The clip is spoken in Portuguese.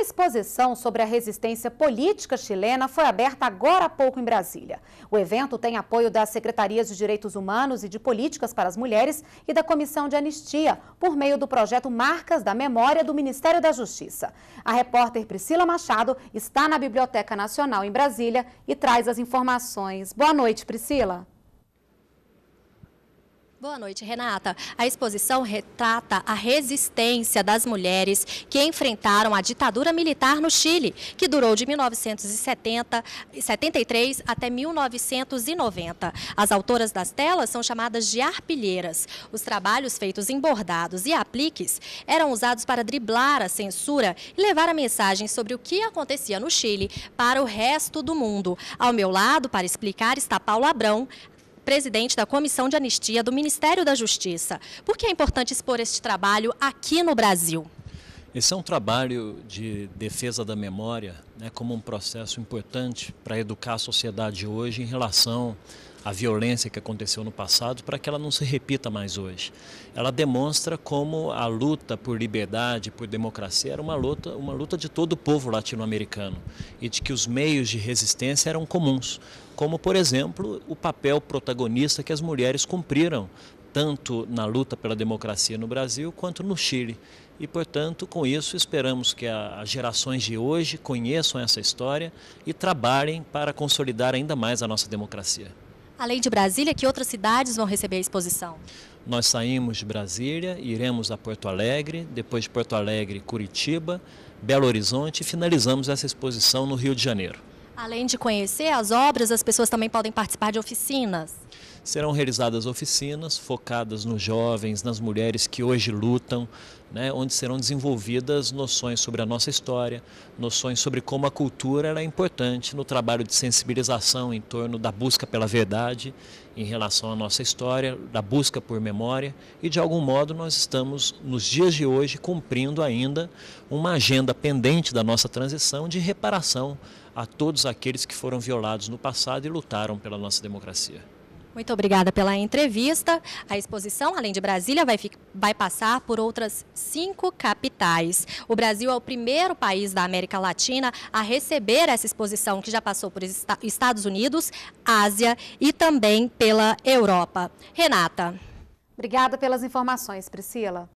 Uma exposição sobre a resistência política chilena foi aberta agora há pouco em Brasília. O evento tem apoio das Secretarias de Direitos Humanos e de Políticas para as Mulheres e da Comissão de Anistia, por meio do projeto Marcas da Memória do Ministério da Justiça. A repórter Priscila Machado está na Biblioteca Nacional em Brasília e traz as informações. Boa noite, Priscila. Boa noite, Renata. A exposição retrata a resistência das mulheres que enfrentaram a ditadura militar no Chile, que durou de 1973 até 1990. As autoras das telas são chamadas de arpilheiras. Os trabalhos feitos em bordados e apliques eram usados para driblar a censura e levar a mensagem sobre o que acontecia no Chile para o resto do mundo. Ao meu lado, para explicar, está Paulo Abrão, presidente da Comissão de Anistia do Ministério da Justiça. Por que é importante expor este trabalho aqui no Brasil? Esse é um trabalho de defesa da memória né, como um processo importante para educar a sociedade hoje em relação à violência que aconteceu no passado, para que ela não se repita mais hoje. Ela demonstra como a luta por liberdade, por democracia, era uma luta, uma luta de todo o povo latino-americano e de que os meios de resistência eram comuns como, por exemplo, o papel protagonista que as mulheres cumpriram tanto na luta pela democracia no Brasil quanto no Chile. E, portanto, com isso, esperamos que as gerações de hoje conheçam essa história e trabalhem para consolidar ainda mais a nossa democracia. Além de Brasília, que outras cidades vão receber a exposição? Nós saímos de Brasília, iremos a Porto Alegre, depois de Porto Alegre, Curitiba, Belo Horizonte e finalizamos essa exposição no Rio de Janeiro. Além de conhecer as obras, as pessoas também podem participar de oficinas. Serão realizadas oficinas focadas nos jovens, nas mulheres que hoje lutam, né, onde serão desenvolvidas noções sobre a nossa história, noções sobre como a cultura era é importante no trabalho de sensibilização em torno da busca pela verdade em relação à nossa história, da busca por memória e de algum modo nós estamos nos dias de hoje cumprindo ainda uma agenda pendente da nossa transição de reparação a todos aqueles que foram violados no passado e lutaram pela nossa democracia. Muito obrigada pela entrevista. A exposição, além de Brasília, vai, vai, passar por outras cinco capitais. O Brasil é o primeiro país da América Latina a receber essa exposição, que já passou por est Estados Unidos, Ásia e também pela Europa. Renata. Obrigada pelas informações, Priscila.